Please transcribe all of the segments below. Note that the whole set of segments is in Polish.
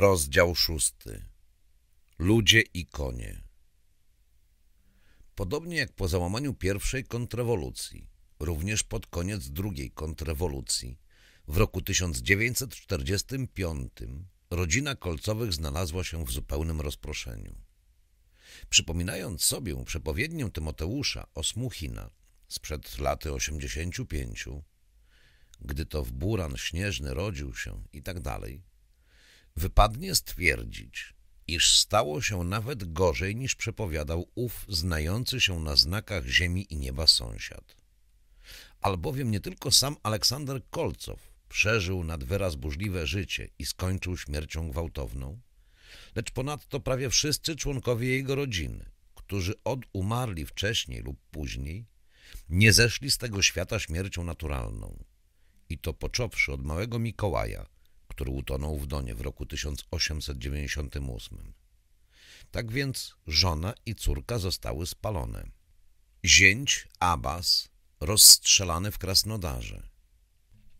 Rozdział szósty. Ludzie i konie. Podobnie jak po załamaniu pierwszej kontrrewolucji, również pod koniec drugiej kontrrewolucji, w roku 1945 rodzina Kolcowych znalazła się w zupełnym rozproszeniu. Przypominając sobie przepowiednię Tymoteusza Osmuchina sprzed laty 85, gdy to w buran śnieżny rodził się i tak dalej, Wypadnie stwierdzić, iż stało się nawet gorzej niż przepowiadał ów znający się na znakach ziemi i nieba sąsiad. Albowiem nie tylko sam Aleksander Kolcow przeżył nad wyraz burzliwe życie i skończył śmiercią gwałtowną, lecz ponadto prawie wszyscy członkowie jego rodziny, którzy od umarli wcześniej lub później, nie zeszli z tego świata śmiercią naturalną. I to począwszy od małego Mikołaja, który utonął w Donie w roku 1898. Tak więc żona i córka zostały spalone. Zięć Abbas rozstrzelany w Krasnodarze.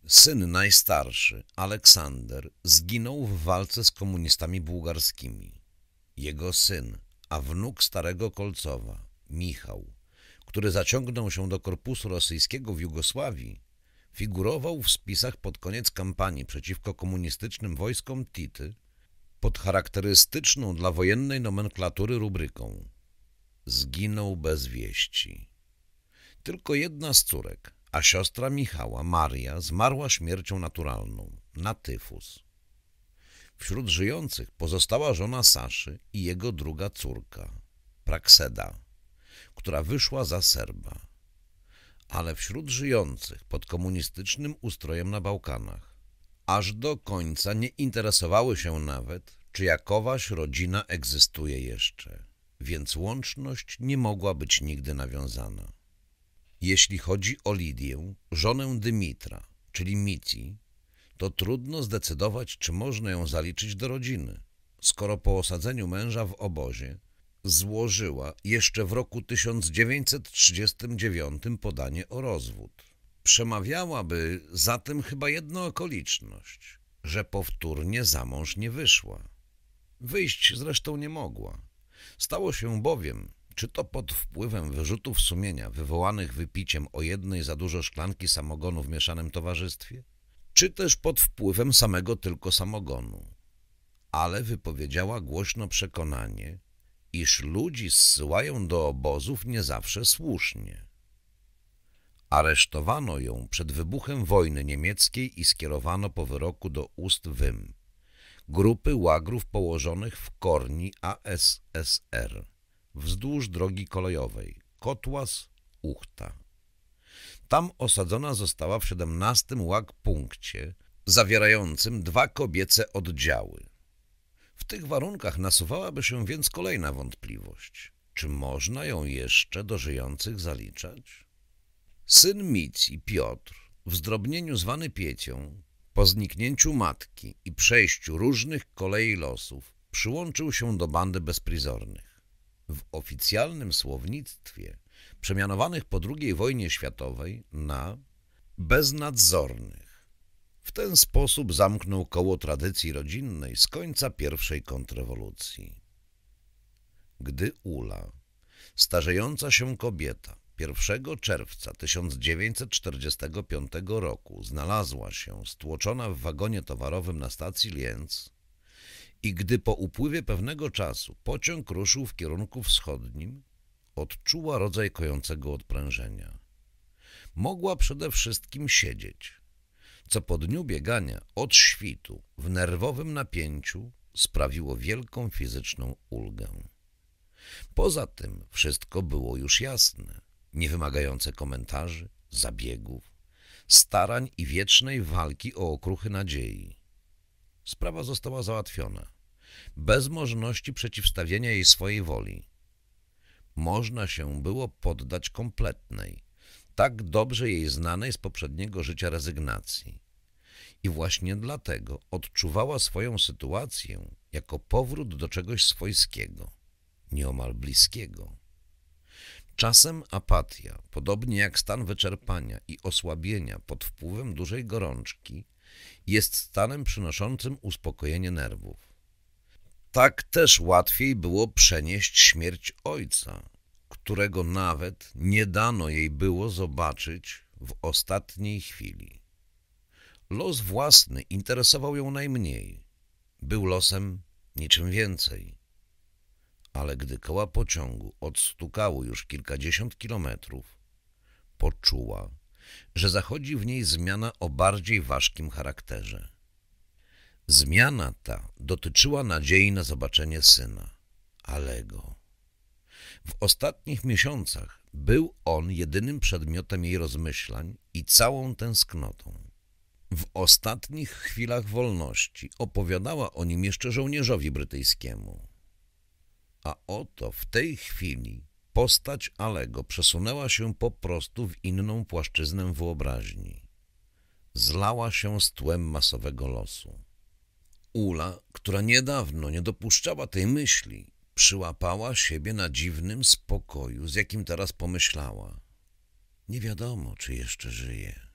Syn najstarszy, Aleksander, zginął w walce z komunistami bułgarskimi. Jego syn, a wnuk starego Kolcowa, Michał, który zaciągnął się do korpusu rosyjskiego w Jugosławii, Figurował w spisach pod koniec kampanii przeciwko komunistycznym wojskom Tity pod charakterystyczną dla wojennej nomenklatury rubryką Zginął bez wieści. Tylko jedna z córek, a siostra Michała, Maria, zmarła śmiercią naturalną, na tyfus. Wśród żyjących pozostała żona Saszy i jego druga córka, Prakseda, która wyszła za Serba ale wśród żyjących pod komunistycznym ustrojem na Bałkanach. Aż do końca nie interesowały się nawet, czy jakowaś rodzina egzystuje jeszcze, więc łączność nie mogła być nigdy nawiązana. Jeśli chodzi o Lidię, żonę Dymitra, czyli Mici, to trudno zdecydować, czy można ją zaliczyć do rodziny, skoro po osadzeniu męża w obozie złożyła jeszcze w roku 1939 podanie o rozwód. Przemawiałaby tym chyba jedna okoliczność, że powtórnie za mąż nie wyszła. Wyjść zresztą nie mogła. Stało się bowiem, czy to pod wpływem wyrzutów sumienia wywołanych wypiciem o jednej za dużo szklanki samogonu w mieszanym towarzystwie, czy też pod wpływem samego tylko samogonu. Ale wypowiedziała głośno przekonanie, iż ludzi zsyłają do obozów nie zawsze słusznie. Aresztowano ją przed wybuchem wojny niemieckiej i skierowano po wyroku do ust Wym, grupy łagrów położonych w Korni ASSR, wzdłuż drogi kolejowej, Kotłas, Uchta. Tam osadzona została w 17 łag punkcie, zawierającym dwa kobiece oddziały. W tych warunkach nasuwałaby się więc kolejna wątpliwość. Czy można ją jeszcze do żyjących zaliczać? Syn Mici, Piotr, w zdrobnieniu zwany Piecią, po zniknięciu matki i przejściu różnych kolei losów, przyłączył się do bandy bezprizornych. W oficjalnym słownictwie przemianowanych po II wojnie światowej na beznadzornych. W ten sposób zamknął koło tradycji rodzinnej z końca pierwszej kontrrewolucji. Gdy Ula, starzejąca się kobieta, 1 czerwca 1945 roku znalazła się stłoczona w wagonie towarowym na stacji Lienz i gdy po upływie pewnego czasu pociąg ruszył w kierunku wschodnim, odczuła rodzaj kojącego odprężenia. Mogła przede wszystkim siedzieć, co po dniu biegania od świtu w nerwowym napięciu sprawiło wielką fizyczną ulgę. Poza tym wszystko było już jasne, nie wymagające komentarzy, zabiegów, starań i wiecznej walki o okruchy nadziei. Sprawa została załatwiona, bez możliwości przeciwstawienia jej swojej woli. Można się było poddać kompletnej, tak dobrze jej znanej z poprzedniego życia rezygnacji. I właśnie dlatego odczuwała swoją sytuację jako powrót do czegoś swojskiego, nieomal bliskiego. Czasem apatia, podobnie jak stan wyczerpania i osłabienia pod wpływem dużej gorączki, jest stanem przynoszącym uspokojenie nerwów. Tak też łatwiej było przenieść śmierć ojca, którego nawet nie dano jej było zobaczyć w ostatniej chwili. Los własny interesował ją najmniej. Był losem niczym więcej. Ale gdy koła pociągu odstukały już kilkadziesiąt kilometrów, poczuła, że zachodzi w niej zmiana o bardziej ważkim charakterze. Zmiana ta dotyczyła nadziei na zobaczenie syna, Alego. W ostatnich miesiącach był on jedynym przedmiotem jej rozmyślań i całą tęsknotą w ostatnich chwilach wolności opowiadała o nim jeszcze żołnierzowi brytyjskiemu. A oto w tej chwili postać Alego przesunęła się po prostu w inną płaszczyznę wyobraźni. Zlała się z tłem masowego losu. Ula, która niedawno nie dopuszczała tej myśli, przyłapała siebie na dziwnym spokoju, z jakim teraz pomyślała. Nie wiadomo, czy jeszcze żyje.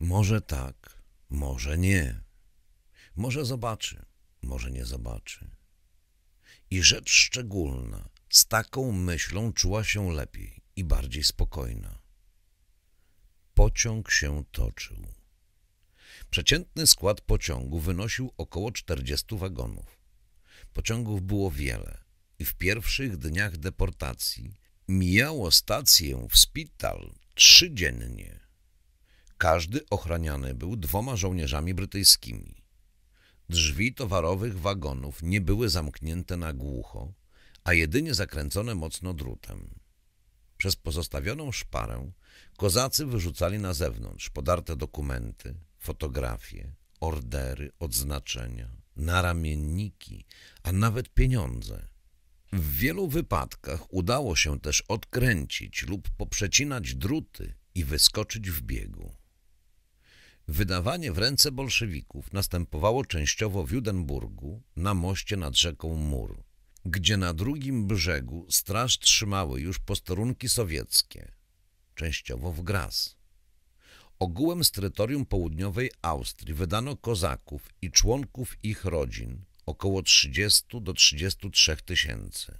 Może tak, może nie. Może zobaczy, może nie zobaczy. I rzecz szczególna, z taką myślą czuła się lepiej i bardziej spokojna. Pociąg się toczył. Przeciętny skład pociągu wynosił około 40 wagonów. Pociągów było wiele i w pierwszych dniach deportacji mijało stację w szpital trzydziennie. Każdy ochraniany był dwoma żołnierzami brytyjskimi. Drzwi towarowych wagonów nie były zamknięte na głucho, a jedynie zakręcone mocno drutem. Przez pozostawioną szparę kozacy wyrzucali na zewnątrz podarte dokumenty, fotografie, ordery, odznaczenia, naramienniki, a nawet pieniądze. W wielu wypadkach udało się też odkręcić lub poprzecinać druty i wyskoczyć w biegu. Wydawanie w ręce bolszewików następowało częściowo w Judenburgu na moście nad rzeką Mur, gdzie na drugim brzegu straż trzymały już posterunki sowieckie, częściowo w Graz. Ogółem z terytorium południowej Austrii wydano kozaków i członków ich rodzin około 30 do 33 tysięcy.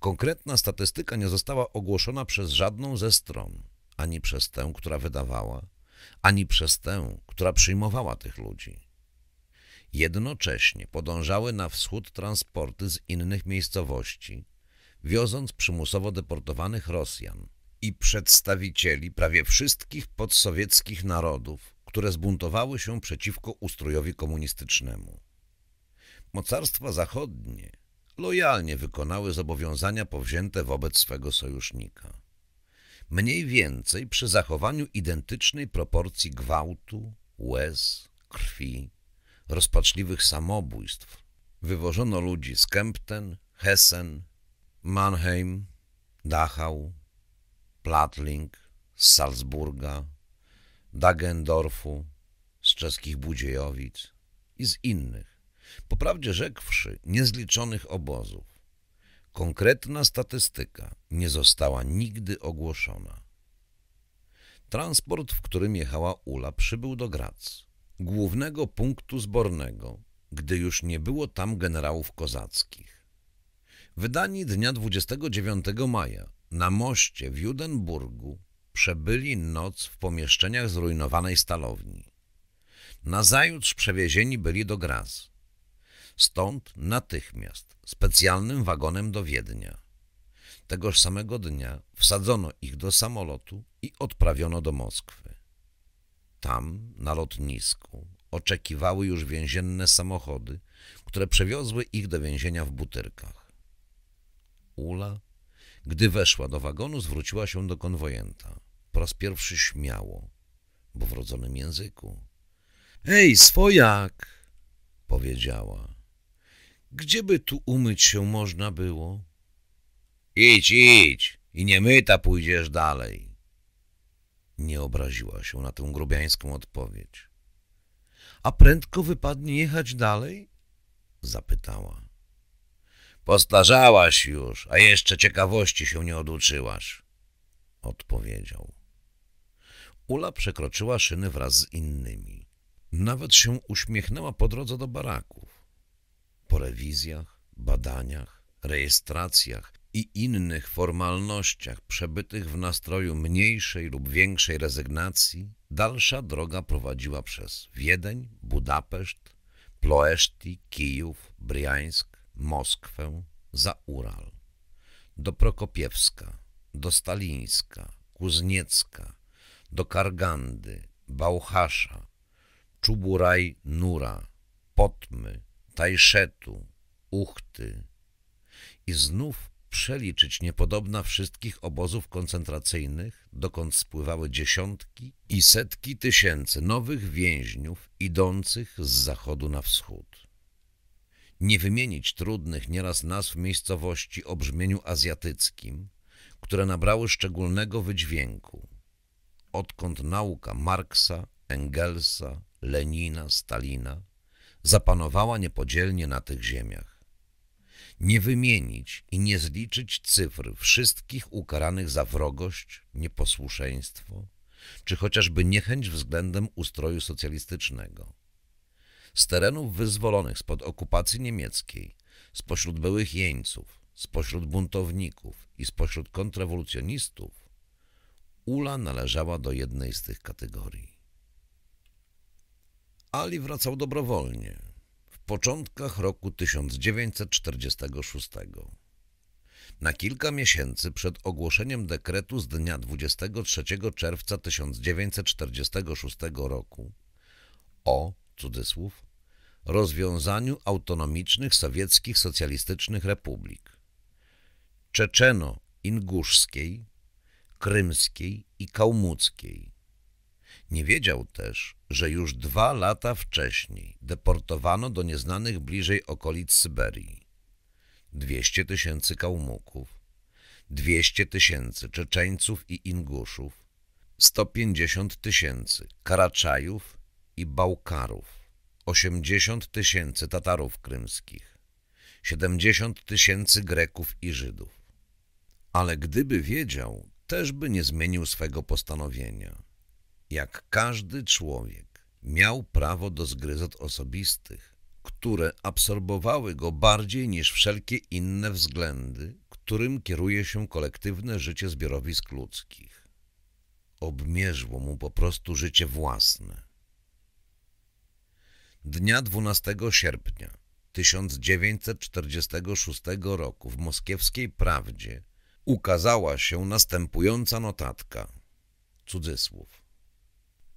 Konkretna statystyka nie została ogłoszona przez żadną ze stron, ani przez tę, która wydawała, ani przez tę, która przyjmowała tych ludzi. Jednocześnie podążały na wschód transporty z innych miejscowości, wioząc przymusowo deportowanych Rosjan i przedstawicieli prawie wszystkich podsowieckich narodów, które zbuntowały się przeciwko ustrojowi komunistycznemu. Mocarstwa zachodnie lojalnie wykonały zobowiązania powzięte wobec swego sojusznika mniej więcej przy zachowaniu identycznej proporcji gwałtu, łez, krwi, rozpaczliwych samobójstw. Wywożono ludzi z Kempten, Hessen, Mannheim, Dachau, Platling, z Salzburga, Dagendorfu, z czeskich Budziejowic i z innych, poprawdzie rzekłszy, niezliczonych obozów. Konkretna statystyka nie została nigdy ogłoszona. Transport, w którym jechała Ula, przybył do Grac, głównego punktu zbornego, gdy już nie było tam generałów kozackich. Wydani dnia 29 maja na moście w Judenburgu przebyli noc w pomieszczeniach zrujnowanej stalowni. Nazajutrz przewiezieni byli do Graz. Stąd natychmiast specjalnym wagonem do Wiednia. Tegoż samego dnia wsadzono ich do samolotu i odprawiono do Moskwy. Tam, na lotnisku, oczekiwały już więzienne samochody, które przewiozły ich do więzienia w Butyrkach. Ula, gdy weszła do wagonu, zwróciła się do konwojenta. Po raz pierwszy śmiało, bo w rodzonym języku. – Ej, swojak! – powiedziała. Gdzieby tu umyć się można było? Idź, idź i nie myta pójdziesz dalej. Nie obraziła się na tę grubiańską odpowiedź. A prędko wypadnie jechać dalej? Zapytała. Postarzałaś już, a jeszcze ciekawości się nie oduczyłaś. Odpowiedział. Ula przekroczyła szyny wraz z innymi. Nawet się uśmiechnęła po drodze do baraków po rewizjach, badaniach, rejestracjach i innych formalnościach przebytych w nastroju mniejszej lub większej rezygnacji, dalsza droga prowadziła przez Wiedeń, Budapeszt, Ploeszti, Kijów, Briańsk, Moskwę, za Ural, do Prokopiewska, do Stalińska, Kuzniecka, do Kargandy, Bałchasza, Czuburaj-Nura, Potmy, Tajszetu, Uchty i znów przeliczyć niepodobna wszystkich obozów koncentracyjnych, dokąd spływały dziesiątki i setki tysięcy nowych więźniów idących z zachodu na wschód. Nie wymienić trudnych nieraz nazw miejscowości o brzmieniu azjatyckim, które nabrały szczególnego wydźwięku. Odkąd nauka Marksa, Engelsa, Lenina, Stalina – zapanowała niepodzielnie na tych ziemiach. Nie wymienić i nie zliczyć cyfr wszystkich ukaranych za wrogość, nieposłuszeństwo, czy chociażby niechęć względem ustroju socjalistycznego. Z terenów wyzwolonych spod okupacji niemieckiej, spośród byłych jeńców, spośród buntowników i spośród kontrrewolucjonistów, Ula należała do jednej z tych kategorii. Ali wracał dobrowolnie w początkach roku 1946. Na kilka miesięcy przed ogłoszeniem dekretu z dnia 23 czerwca 1946 roku o, cudzysłów, rozwiązaniu autonomicznych sowieckich socjalistycznych republik Czeczeno-Inguszskiej, Krymskiej i Kałmuckiej nie wiedział też, że już dwa lata wcześniej deportowano do nieznanych bliżej okolic Syberii 200 tysięcy Kałmuków, 200 tysięcy Czeczeńców i Inguszów, 150 tysięcy Karaczajów i Bałkarów, 80 tysięcy Tatarów krymskich, 70 tysięcy Greków i Żydów. Ale gdyby wiedział, też by nie zmienił swego postanowienia – jak każdy człowiek, miał prawo do zgryzot osobistych, które absorbowały go bardziej niż wszelkie inne względy, którym kieruje się kolektywne życie zbiorowisk ludzkich. Obmierzło mu po prostu życie własne. Dnia 12 sierpnia 1946 roku w moskiewskiej Prawdzie ukazała się następująca notatka. Cudzysłów.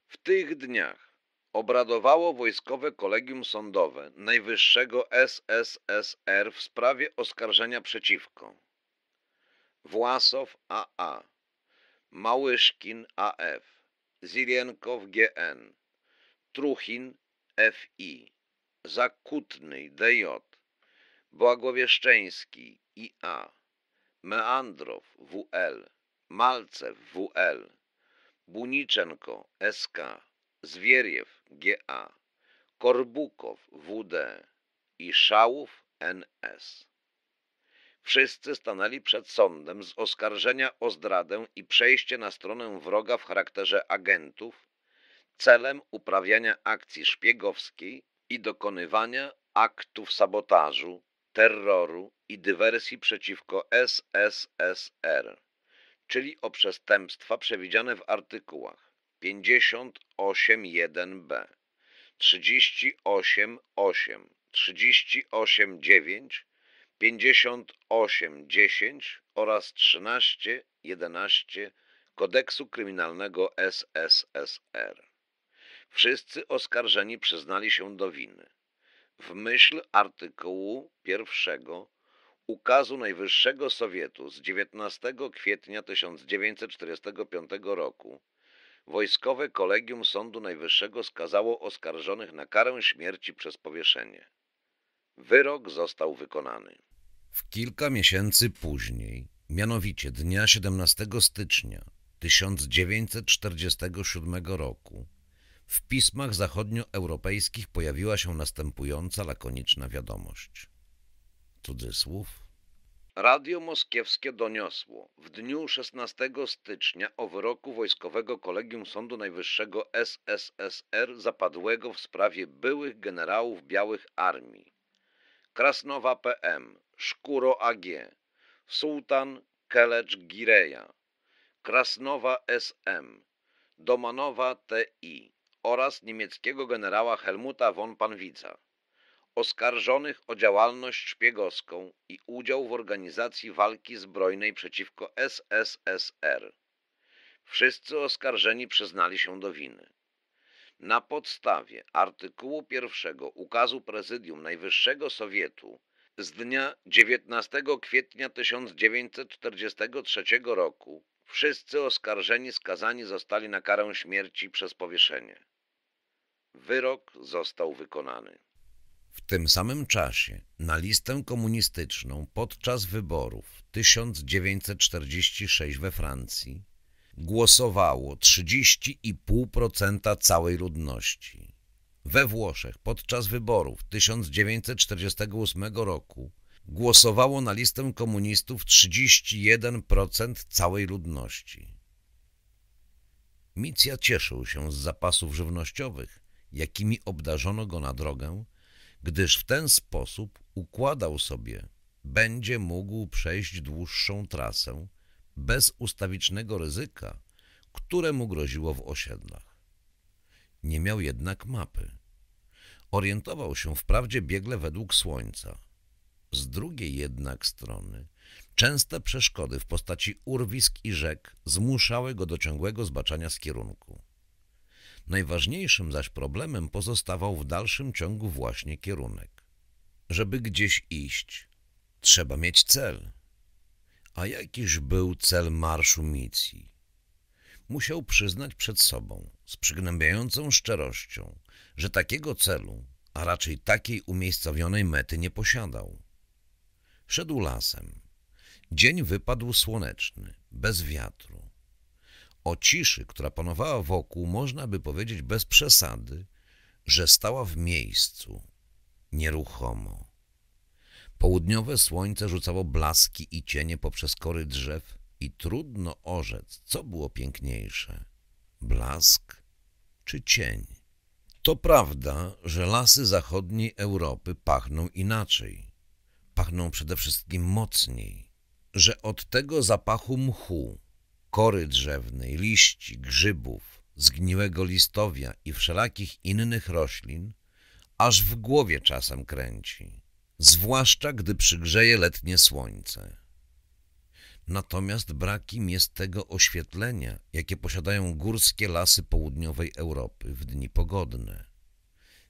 W tych dniach obradowało Wojskowe Kolegium Sądowe Najwyższego SSSR w sprawie oskarżenia przeciwko Własow AA, Małyszkin AF, Zirienkow GN, Truchin FI, Zakutny DJ, Błagłowieszczeński IA, Meandrow WL, Malcew WL, Buniczenko, SK, Zwieriew, GA, Korbukow, WD i Szałów, NS. Wszyscy stanęli przed sądem z oskarżenia o zdradę i przejście na stronę wroga w charakterze agentów celem uprawiania akcji szpiegowskiej i dokonywania aktów sabotażu, terroru i dywersji przeciwko SSSR czyli o przestępstwa przewidziane w artykułach 58.1b, 38.8, 38.9, 58.10 oraz 13.11 Kodeksu Kryminalnego SSSR. Wszyscy oskarżeni przyznali się do winy. W myśl artykułu pierwszego ukazu Najwyższego Sowietu z 19 kwietnia 1945 roku Wojskowe Kolegium Sądu Najwyższego skazało oskarżonych na karę śmierci przez powieszenie. Wyrok został wykonany. W kilka miesięcy później, mianowicie dnia 17 stycznia 1947 roku, w pismach zachodnioeuropejskich pojawiła się następująca lakoniczna wiadomość cudzysłów. Radio moskiewskie doniosło w dniu 16 stycznia o wyroku Wojskowego Kolegium Sądu Najwyższego SSSR zapadłego w sprawie byłych generałów Białych Armii. Krasnowa PM, Szkuro AG, Sultan Kelecz Gireja, Krasnowa SM, Domanowa TI oraz niemieckiego generała Helmuta von Panwica oskarżonych o działalność szpiegowską i udział w organizacji walki zbrojnej przeciwko SSSR. Wszyscy oskarżeni przyznali się do winy. Na podstawie artykułu 1 ukazu Prezydium Najwyższego Sowietu z dnia 19 kwietnia 1943 roku wszyscy oskarżeni skazani zostali na karę śmierci przez powieszenie. Wyrok został wykonany. W tym samym czasie na listę komunistyczną podczas wyborów 1946 we Francji głosowało 30,5% całej ludności. We Włoszech podczas wyborów 1948 roku głosowało na listę komunistów 31% całej ludności. Micja cieszył się z zapasów żywnościowych, jakimi obdarzono go na drogę gdyż w ten sposób układał sobie, będzie mógł przejść dłuższą trasę bez ustawicznego ryzyka, które mu groziło w osiedlach. Nie miał jednak mapy. Orientował się wprawdzie biegle według słońca. Z drugiej jednak strony częste przeszkody w postaci urwisk i rzek zmuszały go do ciągłego zbaczania z kierunku. Najważniejszym zaś problemem pozostawał w dalszym ciągu właśnie kierunek. Żeby gdzieś iść, trzeba mieć cel. A jakiż był cel marszu Micji? Musiał przyznać przed sobą, z przygnębiającą szczerością, że takiego celu, a raczej takiej umiejscowionej mety nie posiadał. Szedł lasem. Dzień wypadł słoneczny, bez wiatru. O ciszy, która panowała wokół, można by powiedzieć bez przesady, że stała w miejscu, nieruchomo. Południowe słońce rzucało blaski i cienie poprzez kory drzew i trudno orzec, co było piękniejsze – blask czy cień. To prawda, że lasy zachodniej Europy pachną inaczej. Pachną przede wszystkim mocniej, że od tego zapachu mchu kory drzewnej, liści, grzybów, zgniłego listowia i wszelakich innych roślin, aż w głowie czasem kręci, zwłaszcza gdy przygrzeje letnie słońce. Natomiast brakiem jest tego oświetlenia, jakie posiadają górskie lasy południowej Europy w dni pogodne.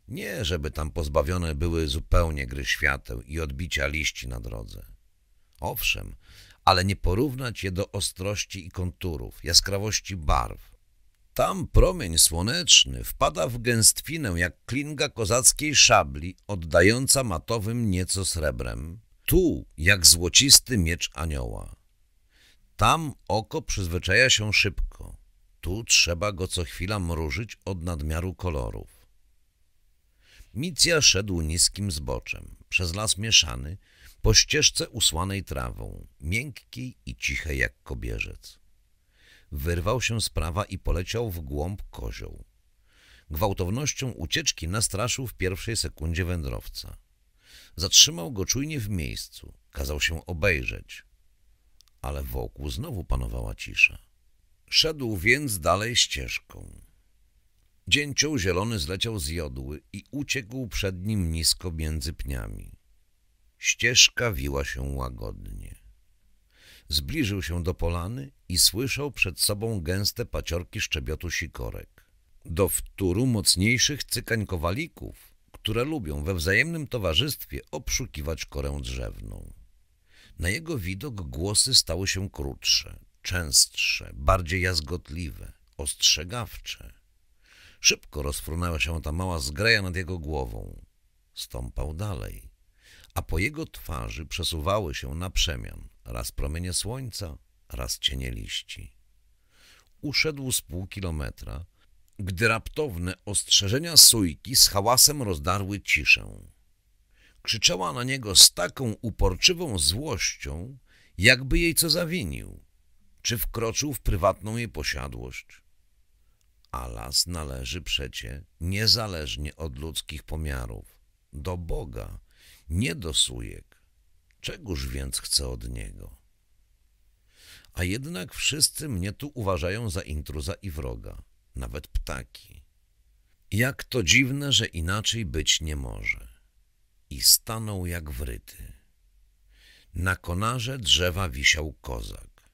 Nie, żeby tam pozbawione były zupełnie gry świateł i odbicia liści na drodze. Owszem, ale nie porównać je do ostrości i konturów, jaskrawości barw. Tam promień słoneczny wpada w gęstwinę jak klinga kozackiej szabli, oddająca matowym nieco srebrem. Tu jak złocisty miecz anioła. Tam oko przyzwyczaja się szybko. Tu trzeba go co chwila mrużyć od nadmiaru kolorów. Micja szedł niskim zboczem, przez las mieszany, po ścieżce usłanej trawą, miękkiej i cichej jak kobierzec. Wyrwał się z prawa i poleciał w głąb kozioł. Gwałtownością ucieczki nastraszył w pierwszej sekundzie wędrowca. Zatrzymał go czujnie w miejscu, kazał się obejrzeć. Ale wokół znowu panowała cisza. Szedł więc dalej ścieżką. Dzięcioł zielony zleciał z jodły i uciekł przed nim nisko między pniami. Ścieżka wiła się łagodnie. Zbliżył się do polany i słyszał przed sobą gęste paciorki szczebiotu sikorek. Do wtóru mocniejszych cykań kowalików, które lubią we wzajemnym towarzystwie obszukiwać korę drzewną. Na jego widok głosy stały się krótsze, częstsze, bardziej jazgotliwe, ostrzegawcze. Szybko rozfrunęła się ta mała zgraja nad jego głową. Stąpał dalej a po jego twarzy przesuwały się na przemian raz promienie słońca, raz cienie liści. Uszedł z pół kilometra, gdy raptowne ostrzeżenia sójki z hałasem rozdarły ciszę. Krzyczała na niego z taką uporczywą złością, jakby jej co zawinił. Czy wkroczył w prywatną jej posiadłość? A las należy przecie, niezależnie od ludzkich pomiarów, do Boga, nie do sujek. Czegóż więc chcę od niego? A jednak wszyscy mnie tu uważają za intruza i wroga, nawet ptaki. Jak to dziwne, że inaczej być nie może. I stanął jak wryty. Na konarze drzewa wisiał kozak.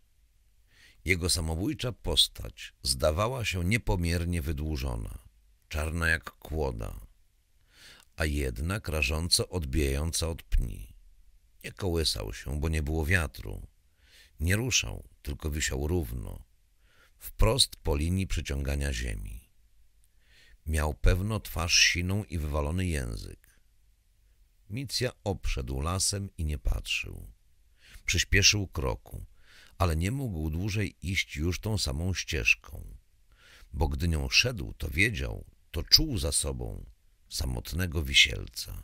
Jego samobójcza postać zdawała się niepomiernie wydłużona, czarna jak kłoda, a jednak rażąco odbijająca od pni. Nie kołysał się, bo nie było wiatru. Nie ruszał, tylko wisiał równo, wprost po linii przyciągania ziemi. Miał pewno twarz siną i wywalony język. Micja obszedł lasem i nie patrzył. Przyspieszył kroku, ale nie mógł dłużej iść już tą samą ścieżką, bo gdy nią szedł, to wiedział, to czuł za sobą, samotnego wisielca.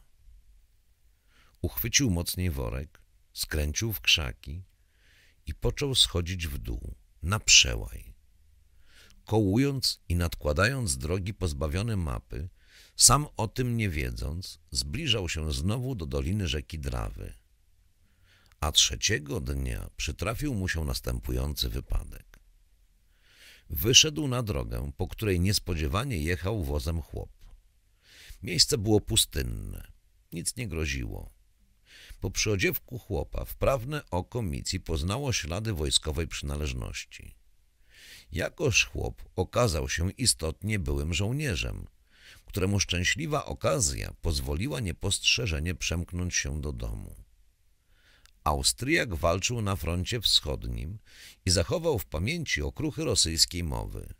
Uchwycił mocniej worek, skręcił w krzaki i począł schodzić w dół, na przełaj. Kołując i nadkładając drogi pozbawione mapy, sam o tym nie wiedząc, zbliżał się znowu do doliny rzeki Drawy. A trzeciego dnia przytrafił mu się następujący wypadek. Wyszedł na drogę, po której niespodziewanie jechał wozem chłop. Miejsce było pustynne. Nic nie groziło. Po przyodziewku chłopa wprawne oko Mici poznało ślady wojskowej przynależności. Jakoż chłop okazał się istotnie byłym żołnierzem, któremu szczęśliwa okazja pozwoliła niepostrzeżenie przemknąć się do domu. Austriak walczył na froncie wschodnim i zachował w pamięci okruchy rosyjskiej mowy.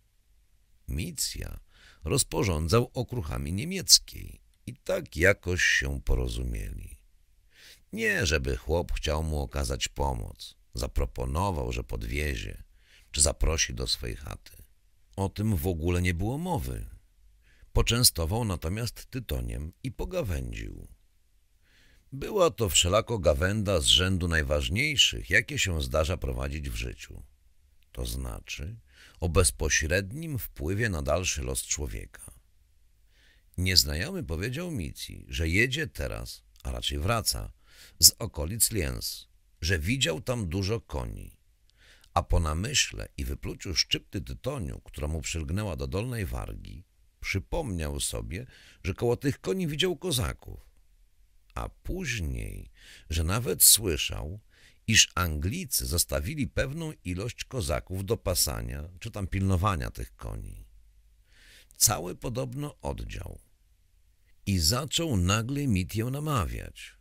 Micja rozporządzał okruchami niemieckiej i tak jakoś się porozumieli. Nie, żeby chłop chciał mu okazać pomoc. Zaproponował, że podwiezie, czy zaprosi do swojej chaty. O tym w ogóle nie było mowy. Poczęstował natomiast tytoniem i pogawędził. Była to wszelako gawenda z rzędu najważniejszych, jakie się zdarza prowadzić w życiu. To znaczy, o bezpośrednim wpływie na dalszy los człowieka. Nieznajomy powiedział Mici, że jedzie teraz, a raczej wraca, z okolic Liens, że widział tam dużo koni, a po namyśle i wypluciu szczypty tytoniu, która mu przylgnęła do dolnej wargi, przypomniał sobie, że koło tych koni widział kozaków, a później, że nawet słyszał, iż Anglicy zostawili pewną ilość kozaków do pasania czy tam pilnowania tych koni. Cały podobno oddział. I zaczął nagle Mitię namawiać,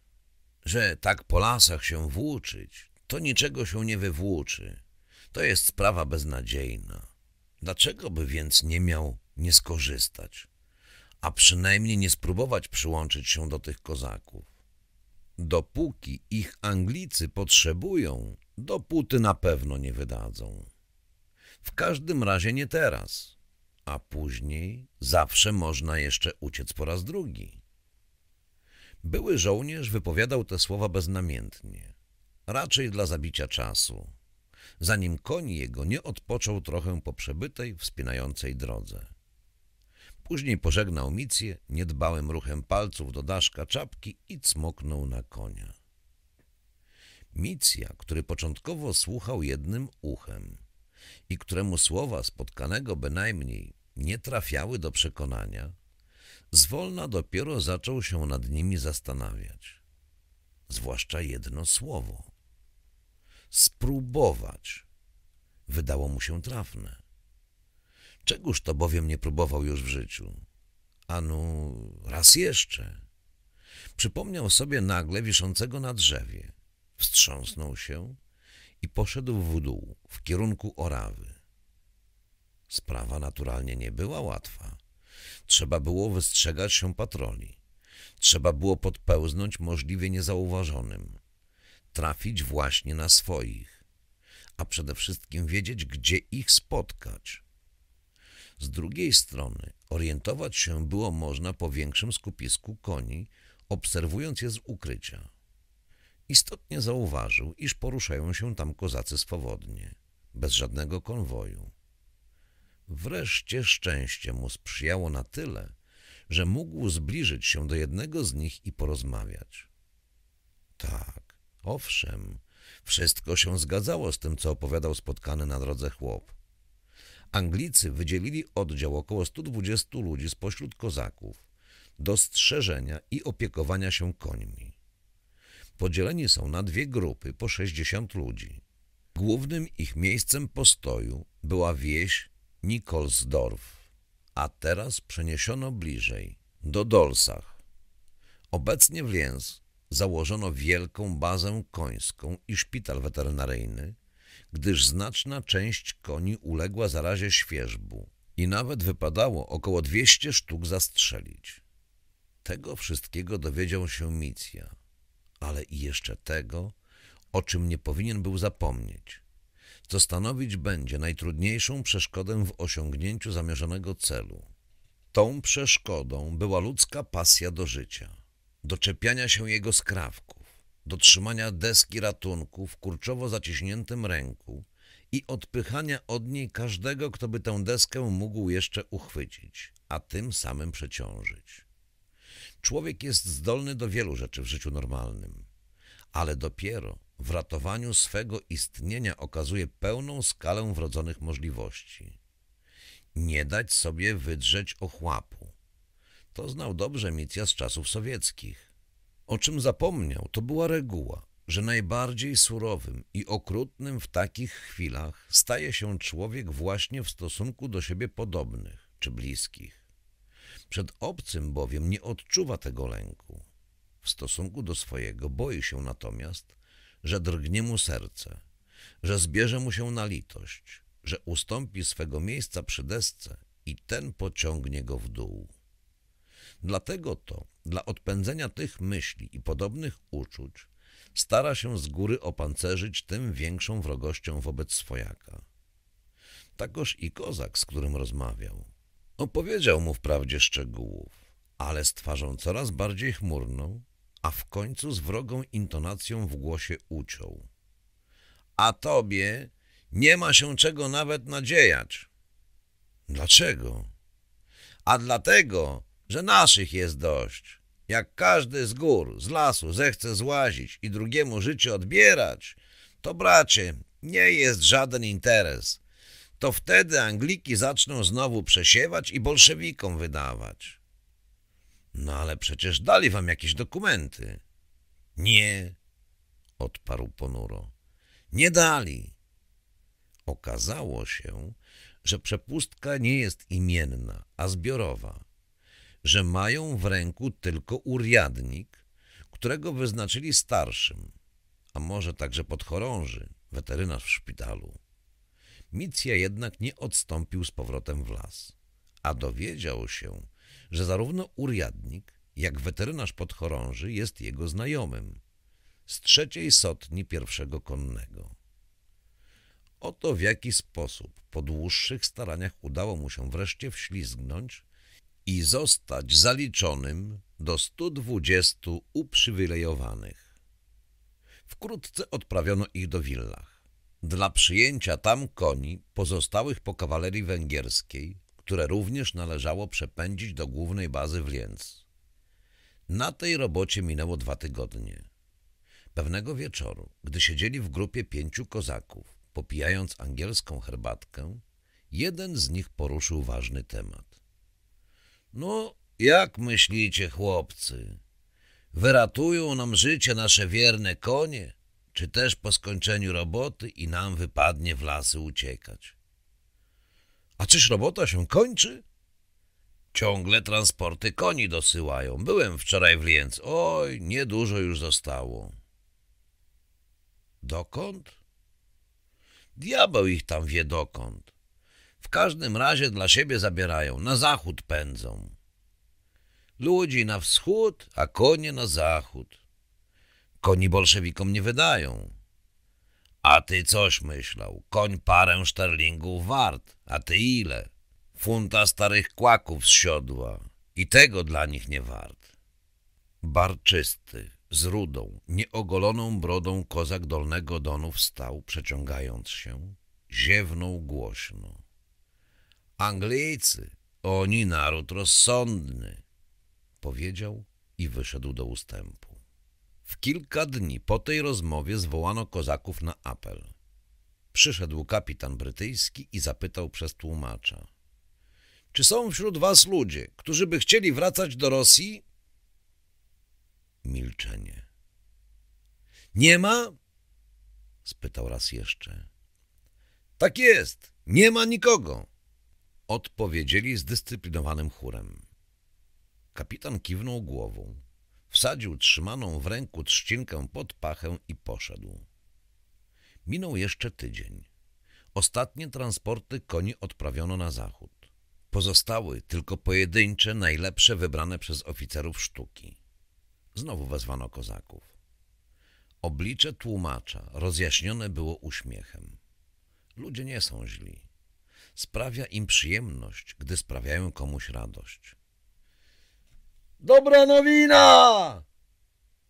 że tak po lasach się włóczyć, to niczego się nie wywłóczy. To jest sprawa beznadziejna. Dlaczego by więc nie miał nie skorzystać, a przynajmniej nie spróbować przyłączyć się do tych kozaków? Dopóki ich Anglicy potrzebują, dopóty na pewno nie wydadzą. W każdym razie nie teraz, a później zawsze można jeszcze uciec po raz drugi. Były żołnierz wypowiadał te słowa beznamiętnie, raczej dla zabicia czasu, zanim koń jego nie odpoczął trochę po przebytej, wspinającej drodze. Później pożegnał Micję niedbałym ruchem palców do daszka czapki i cmoknął na konia. Micja, który początkowo słuchał jednym uchem i któremu słowa spotkanego bynajmniej nie trafiały do przekonania, zwolna dopiero zaczął się nad nimi zastanawiać. Zwłaszcza jedno słowo. Spróbować. Wydało mu się trafne. Czegoż to bowiem nie próbował już w życiu? Anu, raz jeszcze. Przypomniał sobie nagle wiszącego na drzewie. Wstrząsnął się i poszedł w dół, w kierunku Orawy. Sprawa naturalnie nie była łatwa. Trzeba było wystrzegać się patroli. Trzeba było podpełznąć możliwie niezauważonym. Trafić właśnie na swoich. A przede wszystkim wiedzieć, gdzie ich spotkać. Z drugiej strony orientować się było można po większym skupisku koni, obserwując je z ukrycia. Istotnie zauważył, iż poruszają się tam kozacy swobodnie, bez żadnego konwoju. Wreszcie szczęście mu sprzyjało na tyle, że mógł zbliżyć się do jednego z nich i porozmawiać. Tak, owszem, wszystko się zgadzało z tym, co opowiadał spotkany na drodze chłop. Anglicy wydzielili oddział około 120 ludzi spośród kozaków do strzeżenia i opiekowania się końmi. Podzieleni są na dwie grupy po 60 ludzi. Głównym ich miejscem postoju była wieś Nikolsdorf, a teraz przeniesiono bliżej, do Dolsach. Obecnie w Lienz założono wielką bazę końską i szpital weterynaryjny, gdyż znaczna część koni uległa zarazie świeżbu i nawet wypadało około 200 sztuk zastrzelić. Tego wszystkiego dowiedział się Micja, ale i jeszcze tego, o czym nie powinien był zapomnieć, co stanowić będzie najtrudniejszą przeszkodę w osiągnięciu zamierzonego celu. Tą przeszkodą była ludzka pasja do życia, do czepiania się jego skrawku do trzymania deski ratunku w kurczowo zaciśniętym ręku i odpychania od niej każdego, kto by tę deskę mógł jeszcze uchwycić, a tym samym przeciążyć. Człowiek jest zdolny do wielu rzeczy w życiu normalnym, ale dopiero w ratowaniu swego istnienia okazuje pełną skalę wrodzonych możliwości. Nie dać sobie wydrzeć ochłapu. To znał dobrze Micja z czasów sowieckich. O czym zapomniał, to była reguła, że najbardziej surowym i okrutnym w takich chwilach staje się człowiek właśnie w stosunku do siebie podobnych czy bliskich. Przed obcym bowiem nie odczuwa tego lęku. W stosunku do swojego boi się natomiast, że drgnie mu serce, że zbierze mu się na litość, że ustąpi swego miejsca przy desce i ten pociągnie go w dół. Dlatego to, dla odpędzenia tych myśli i podobnych uczuć, stara się z góry opancerzyć tym większą wrogością wobec swojaka. Takoż i kozak, z którym rozmawiał. Opowiedział mu wprawdzie szczegółów, ale z twarzą coraz bardziej chmurną, a w końcu z wrogą intonacją w głosie uciął. A tobie nie ma się czego nawet nadziejać. Dlaczego? A dlatego, że naszych jest dość. Jak każdy z gór, z lasu zechce złazić i drugiemu życie odbierać, to bracie, nie jest żaden interes. To wtedy Angliki zaczną znowu przesiewać i bolszewikom wydawać. No ale przecież dali wam jakieś dokumenty. Nie, odparł ponuro. Nie dali. Okazało się, że przepustka nie jest imienna, a zbiorowa że mają w ręku tylko uriadnik, którego wyznaczyli starszym, a może także podchorąży, weterynarz w szpitalu. Micja jednak nie odstąpił z powrotem w las, a dowiedział się, że zarówno uriadnik, jak weterynarz podchorąży jest jego znajomym z trzeciej sotni pierwszego konnego. Oto w jaki sposób po dłuższych staraniach udało mu się wreszcie wślizgnąć i zostać zaliczonym do 120 uprzywilejowanych. Wkrótce odprawiono ich do willach. Dla przyjęcia tam koni pozostałych po kawalerii węgierskiej, które również należało przepędzić do głównej bazy w Lienz. Na tej robocie minęło dwa tygodnie. Pewnego wieczoru, gdy siedzieli w grupie pięciu kozaków, popijając angielską herbatkę, jeden z nich poruszył ważny temat. No, jak myślicie, chłopcy? Wyratują nam życie nasze wierne konie, czy też po skończeniu roboty i nam wypadnie w lasy uciekać? A czyż robota się kończy? Ciągle transporty koni dosyłają. Byłem wczoraj w Lienc. Oj, niedużo już zostało. Dokąd? Diabeł ich tam wie dokąd każdym razie dla siebie zabierają, na zachód pędzą. Ludzi na wschód, a konie na zachód. Koni bolszewikom nie wydają. A ty coś myślał, koń parę szterlingów wart, a ty ile? Funta starych kłaków z siodła i tego dla nich nie wart. Barczysty, z rudą, nieogoloną brodą kozak Dolnego Donu wstał, przeciągając się, ziewnął głośno. Anglicy, oni naród rozsądny, powiedział i wyszedł do ustępu. W kilka dni po tej rozmowie zwołano kozaków na apel. Przyszedł kapitan brytyjski i zapytał przez tłumacza. Czy są wśród was ludzie, którzy by chcieli wracać do Rosji? Milczenie. Nie ma? Spytał raz jeszcze. Tak jest, nie ma nikogo. Odpowiedzieli zdyscyplinowanym chórem. Kapitan kiwnął głową, wsadził trzymaną w ręku trzcinkę pod pachę i poszedł. Minął jeszcze tydzień. Ostatnie transporty koni odprawiono na zachód. Pozostały tylko pojedyncze, najlepsze wybrane przez oficerów sztuki. Znowu wezwano kozaków. Oblicze tłumacza rozjaśnione było uśmiechem. Ludzie nie są źli sprawia im przyjemność, gdy sprawiają komuś radość. Dobra nowina!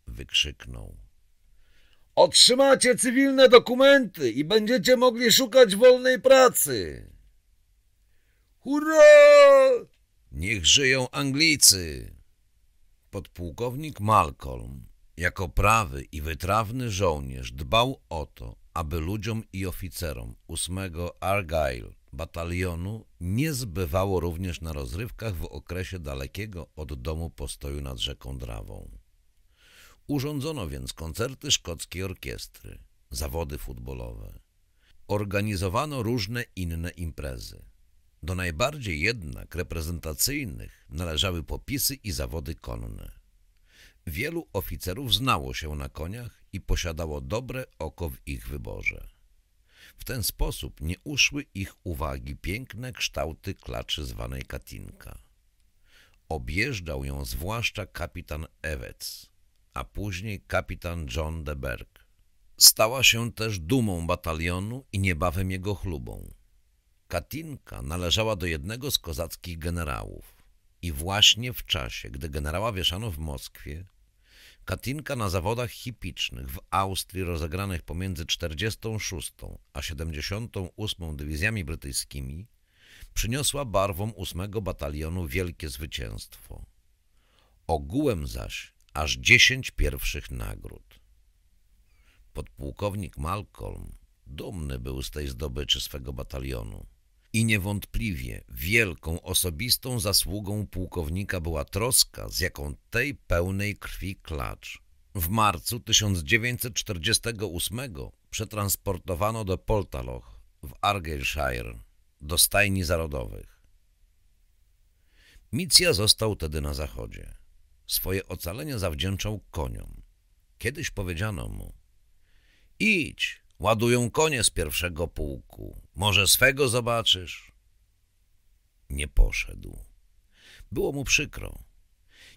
wykrzyknął. Otrzymacie cywilne dokumenty i będziecie mogli szukać wolnej pracy. Hurra! Niech żyją Anglicy! Podpułkownik Malcolm, jako prawy i wytrawny żołnierz, dbał o to, aby ludziom i oficerom ósmego Argyle batalionu nie zbywało również na rozrywkach w okresie dalekiego od domu postoju nad rzeką Drawą. Urządzono więc koncerty szkockiej orkiestry, zawody futbolowe. Organizowano różne inne imprezy. Do najbardziej jednak reprezentacyjnych należały popisy i zawody konne. Wielu oficerów znało się na koniach i posiadało dobre oko w ich wyborze. W ten sposób nie uszły ich uwagi piękne kształty klaczy zwanej Katinka. Objeżdżał ją zwłaszcza kapitan Ewec, a później kapitan John de Berg. Stała się też dumą batalionu i niebawem jego chlubą. Katinka należała do jednego z kozackich generałów i właśnie w czasie, gdy generała wieszano w Moskwie, Katinka na zawodach hipicznych w Austrii rozegranych pomiędzy 46 a 78 dywizjami brytyjskimi przyniosła barwom 8 batalionu wielkie zwycięstwo. Ogółem zaś aż 10 pierwszych nagród. Podpułkownik Malcolm dumny był z tej zdobyczy swego batalionu. I niewątpliwie wielką osobistą zasługą pułkownika była troska, z jaką tej pełnej krwi klacz w marcu 1948 przetransportowano do Poltaloch w Argyllshire do stajni zarodowych. Micja został tedy na zachodzie. Swoje ocalenie zawdzięczał koniom. Kiedyś powiedziano mu – idź, Ładują konie z pierwszego pułku. Może swego zobaczysz? Nie poszedł. Było mu przykro.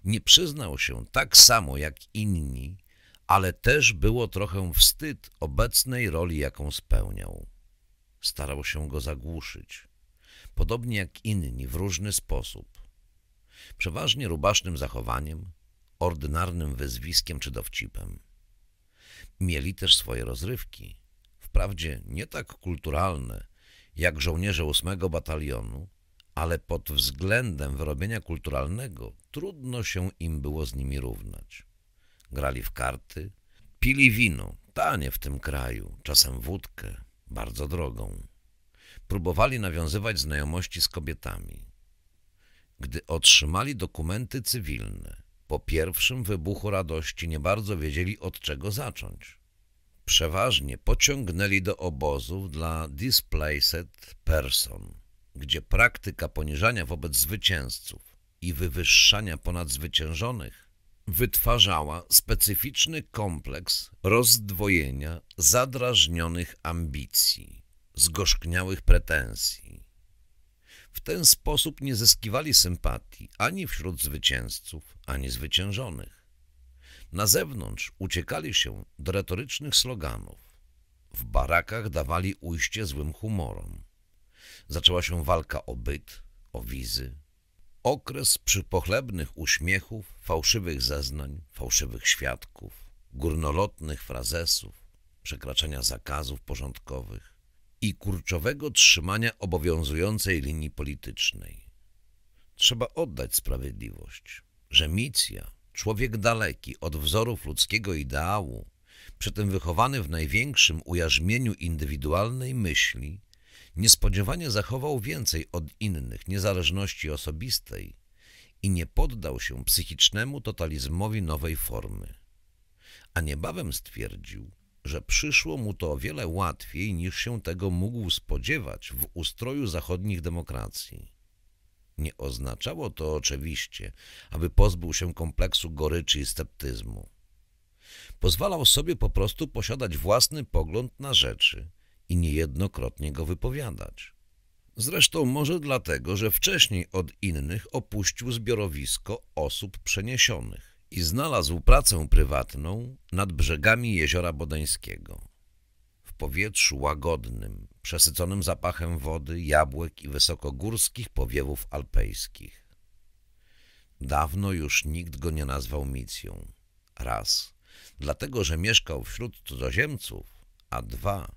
Nie przyznał się tak samo jak inni, ale też było trochę wstyd obecnej roli, jaką spełniał. Starał się go zagłuszyć, podobnie jak inni, w różny sposób. Przeważnie rubasznym zachowaniem, ordynarnym wyzwiskiem czy dowcipem. Mieli też swoje rozrywki – wprawdzie nie tak kulturalne jak żołnierze 8 batalionu, ale pod względem wyrobienia kulturalnego trudno się im było z nimi równać. Grali w karty, pili wino, tanie w tym kraju, czasem wódkę, bardzo drogą. Próbowali nawiązywać znajomości z kobietami. Gdy otrzymali dokumenty cywilne, po pierwszym wybuchu radości nie bardzo wiedzieli od czego zacząć przeważnie pociągnęli do obozów dla displaced person, gdzie praktyka poniżania wobec zwycięzców i wywyższania ponad zwyciężonych wytwarzała specyficzny kompleks rozdwojenia zadrażnionych ambicji, zgorzkniałych pretensji. W ten sposób nie zyskiwali sympatii ani wśród zwycięzców, ani zwyciężonych. Na zewnątrz uciekali się do retorycznych sloganów. W barakach dawali ujście złym humorom. Zaczęła się walka o byt, o wizy. Okres przypochlebnych uśmiechów, fałszywych zeznań, fałszywych świadków, górnolotnych frazesów, przekraczania zakazów porządkowych i kurczowego trzymania obowiązującej linii politycznej. Trzeba oddać sprawiedliwość, że misja człowiek daleki od wzorów ludzkiego ideału, przy tym wychowany w największym ujarzmieniu indywidualnej myśli, niespodziewanie zachował więcej od innych niezależności osobistej i nie poddał się psychicznemu totalizmowi nowej formy. A niebawem stwierdził, że przyszło mu to o wiele łatwiej niż się tego mógł spodziewać w ustroju zachodnich demokracji. Nie oznaczało to oczywiście, aby pozbył się kompleksu goryczy i sceptyzmu. Pozwalał sobie po prostu posiadać własny pogląd na rzeczy i niejednokrotnie go wypowiadać. Zresztą może dlatego, że wcześniej od innych opuścił zbiorowisko osób przeniesionych i znalazł pracę prywatną nad brzegami Jeziora Bodeńskiego w powietrzu łagodnym, przesyconym zapachem wody, jabłek i wysokogórskich powiewów alpejskich. Dawno już nikt go nie nazwał Micją. Raz, dlatego, że mieszkał wśród cudzoziemców, a dwa,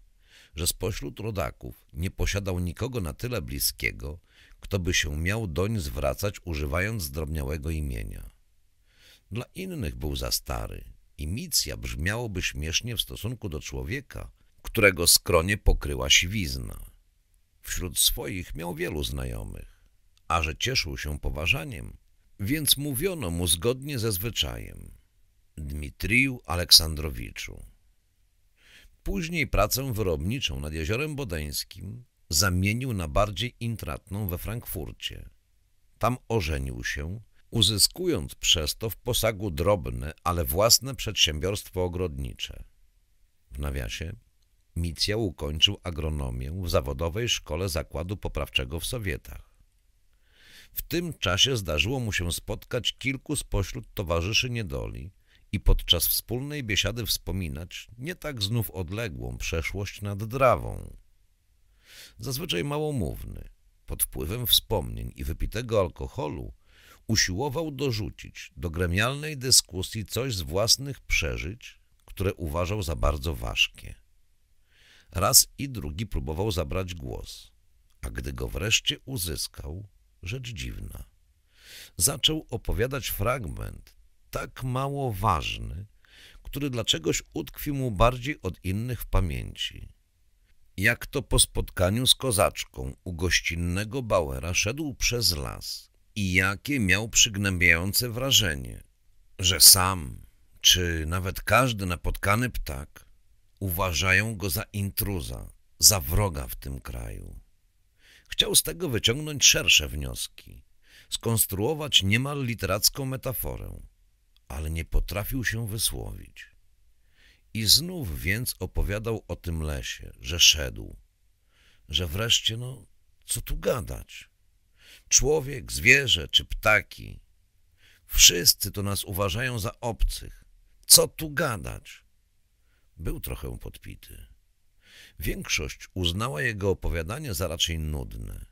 że spośród rodaków nie posiadał nikogo na tyle bliskiego, kto by się miał doń zwracać używając zdrobniałego imienia. Dla innych był za stary i Micja brzmiałoby śmiesznie w stosunku do człowieka, którego skronie pokryła siwizna. Wśród swoich miał wielu znajomych, a że cieszył się poważaniem, więc mówiono mu zgodnie ze zwyczajem Dmitriju Aleksandrowiczu. Później pracę wyrobniczą nad Jeziorem Bodeńskim zamienił na bardziej intratną we Frankfurcie. Tam ożenił się, uzyskując przez to w posagu drobne, ale własne przedsiębiorstwo ogrodnicze. W nawiasie Micja ukończył agronomię w zawodowej szkole zakładu poprawczego w Sowietach. W tym czasie zdarzyło mu się spotkać kilku spośród towarzyszy niedoli i podczas wspólnej biesiady wspominać nie tak znów odległą przeszłość nad Drawą. Zazwyczaj małomówny, pod wpływem wspomnień i wypitego alkoholu, usiłował dorzucić do gremialnej dyskusji coś z własnych przeżyć, które uważał za bardzo ważkie. Raz i drugi próbował zabrać głos, a gdy go wreszcie uzyskał, rzecz dziwna. Zaczął opowiadać fragment, tak mało ważny, który dla czegoś utkwił mu bardziej od innych w pamięci. Jak to po spotkaniu z kozaczką u gościnnego Bauera szedł przez las i jakie miał przygnębiające wrażenie, że sam, czy nawet każdy napotkany ptak, Uważają go za intruza, za wroga w tym kraju. Chciał z tego wyciągnąć szersze wnioski, skonstruować niemal literacką metaforę, ale nie potrafił się wysłowić. I znów więc opowiadał o tym lesie, że szedł, że wreszcie, no, co tu gadać? Człowiek, zwierzę czy ptaki – Wszyscy to nas uważają za obcych. Co tu gadać? Był trochę podpity. Większość uznała jego opowiadanie za raczej nudne.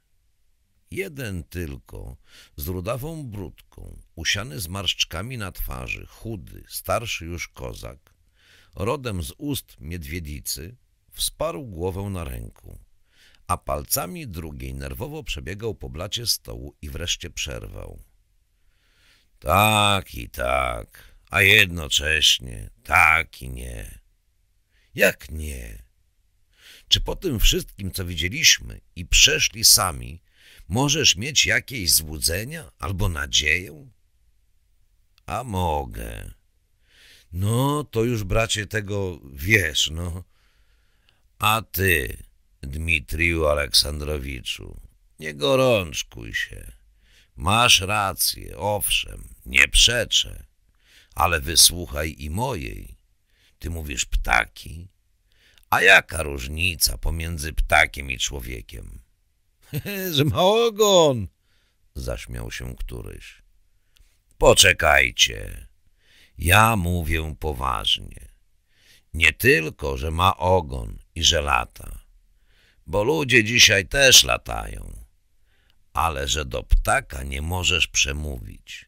Jeden tylko, z rudawą brudką, usiany z marszczkami na twarzy, chudy, starszy już kozak, rodem z ust Miedwiedicy, wsparł głowę na ręku, a palcami drugiej nerwowo przebiegał po blacie stołu i wreszcie przerwał. Tak i tak, a jednocześnie tak i nie. Jak nie? Czy po tym wszystkim, co widzieliśmy i przeszli sami, możesz mieć jakieś złudzenia albo nadzieję? A mogę. No, to już, bracie, tego wiesz, no. A ty, Dmitriu Aleksandrowiczu, nie gorączkuj się. Masz rację, owszem, nie przeczę, ale wysłuchaj i mojej. Ty mówisz ptaki? A jaka różnica pomiędzy ptakiem i człowiekiem? Że ma ogon! Zaśmiał się któryś. Poczekajcie. Ja mówię poważnie. Nie tylko, że ma ogon i że lata, bo ludzie dzisiaj też latają, ale że do ptaka nie możesz przemówić,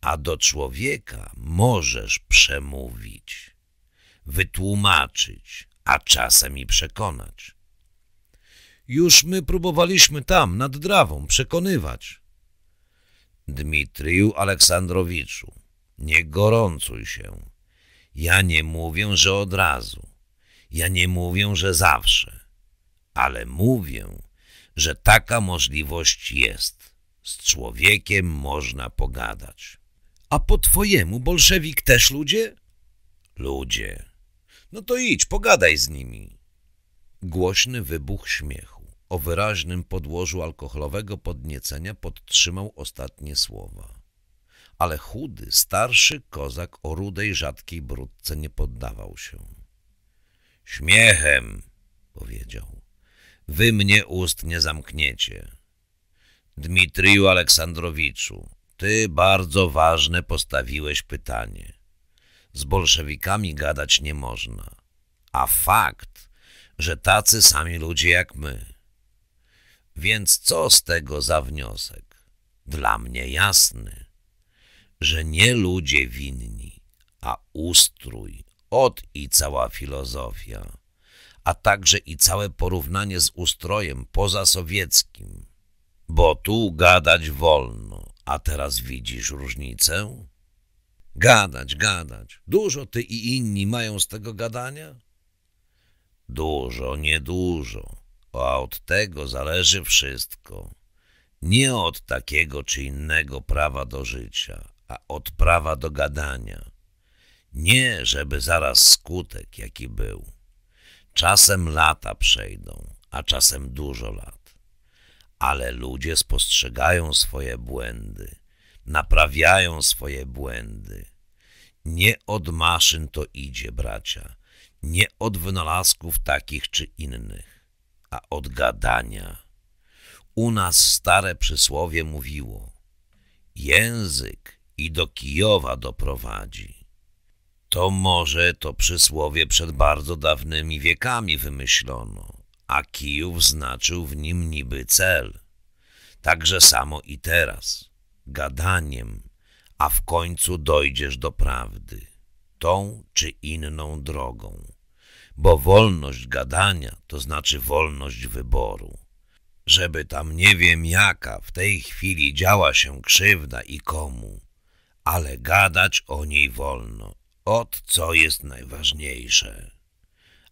a do człowieka możesz przemówić wytłumaczyć, a czasem i przekonać. Już my próbowaliśmy tam, nad Drawą, przekonywać. Dmitriju Aleksandrowiczu, nie gorącuj się. Ja nie mówię, że od razu. Ja nie mówię, że zawsze. Ale mówię, że taka możliwość jest. Z człowiekiem można pogadać. A po twojemu bolszewik też ludzie? Ludzie. No to idź, pogadaj z nimi. Głośny wybuch śmiechu o wyraźnym podłożu alkoholowego podniecenia podtrzymał ostatnie słowa. Ale chudy, starszy kozak o rudej, rzadkiej brudce nie poddawał się. Śmiechem, powiedział, wy mnie ust nie zamkniecie. Dmitriju Aleksandrowiczu, ty bardzo ważne postawiłeś pytanie z bolszewikami gadać nie można. A fakt, że tacy sami ludzie jak my. Więc co z tego za wniosek? Dla mnie jasny, że nie ludzie winni, a ustrój, od i cała filozofia, a także i całe porównanie z ustrojem pozasowieckim. Bo tu gadać wolno, a teraz widzisz różnicę? Gadać, gadać. Dużo ty i inni mają z tego gadania? Dużo, niedużo. A od tego zależy wszystko. Nie od takiego czy innego prawa do życia, a od prawa do gadania. Nie, żeby zaraz skutek jaki był. Czasem lata przejdą, a czasem dużo lat. Ale ludzie spostrzegają swoje błędy naprawiają swoje błędy. Nie od maszyn to idzie, bracia, nie od wynalazków takich czy innych, a od gadania. U nas stare przysłowie mówiło, język i do Kijowa doprowadzi. To może to przysłowie przed bardzo dawnymi wiekami wymyślono, a Kijów znaczył w nim niby cel. Także samo i teraz gadaniem, a w końcu dojdziesz do prawdy, tą czy inną drogą. Bo wolność gadania to znaczy wolność wyboru. Żeby tam nie wiem jaka w tej chwili działa się krzywda i komu, ale gadać o niej wolno, od co jest najważniejsze.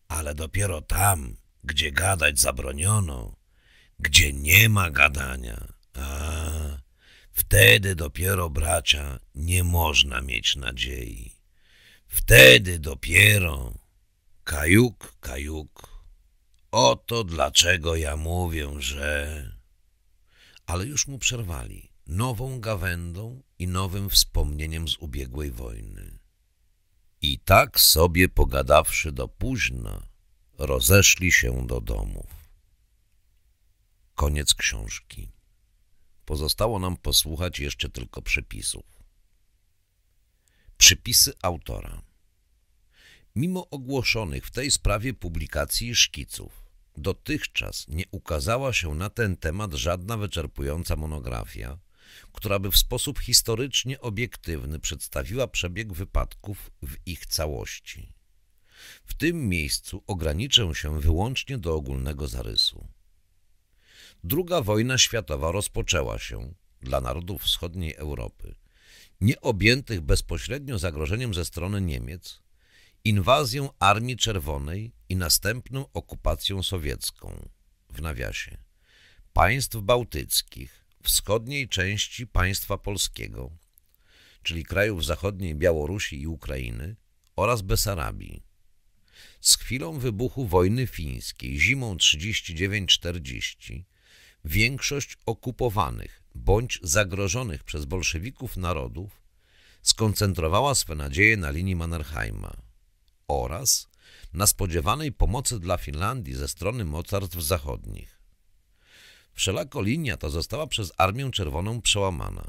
Ale dopiero tam, gdzie gadać zabroniono, gdzie nie ma gadania, a Wtedy dopiero, bracia, nie można mieć nadziei. Wtedy dopiero. Kajuk, kajuk. Oto dlaczego ja mówię, że... Ale już mu przerwali nową gawędą i nowym wspomnieniem z ubiegłej wojny. I tak sobie pogadawszy do późna, rozeszli się do domów. Koniec książki. Pozostało nam posłuchać jeszcze tylko przepisów. Przypisy autora Mimo ogłoszonych w tej sprawie publikacji i szkiców, dotychczas nie ukazała się na ten temat żadna wyczerpująca monografia, która by w sposób historycznie obiektywny przedstawiła przebieg wypadków w ich całości. W tym miejscu ograniczę się wyłącznie do ogólnego zarysu. Druga wojna światowa rozpoczęła się dla narodów wschodniej Europy, nieobjętych bezpośrednio zagrożeniem ze strony Niemiec, inwazją Armii Czerwonej i następną okupacją sowiecką w nawiasie państw bałtyckich, wschodniej części państwa polskiego, czyli krajów zachodniej Białorusi i Ukrainy oraz Besarabii. Z chwilą wybuchu wojny fińskiej zimą 39-40 Większość okupowanych bądź zagrożonych przez bolszewików narodów skoncentrowała swe nadzieje na linii Mannerheima oraz na spodziewanej pomocy dla Finlandii ze strony mocarstw zachodnich. Wszelako linia ta została przez Armię Czerwoną przełamana,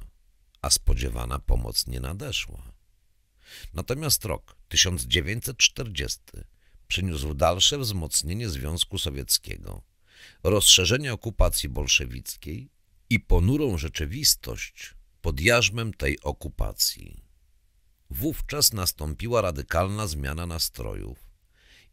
a spodziewana pomoc nie nadeszła. Natomiast rok 1940 przyniósł dalsze wzmocnienie Związku Sowieckiego rozszerzenie okupacji bolszewickiej i ponurą rzeczywistość pod jarzmem tej okupacji. Wówczas nastąpiła radykalna zmiana nastrojów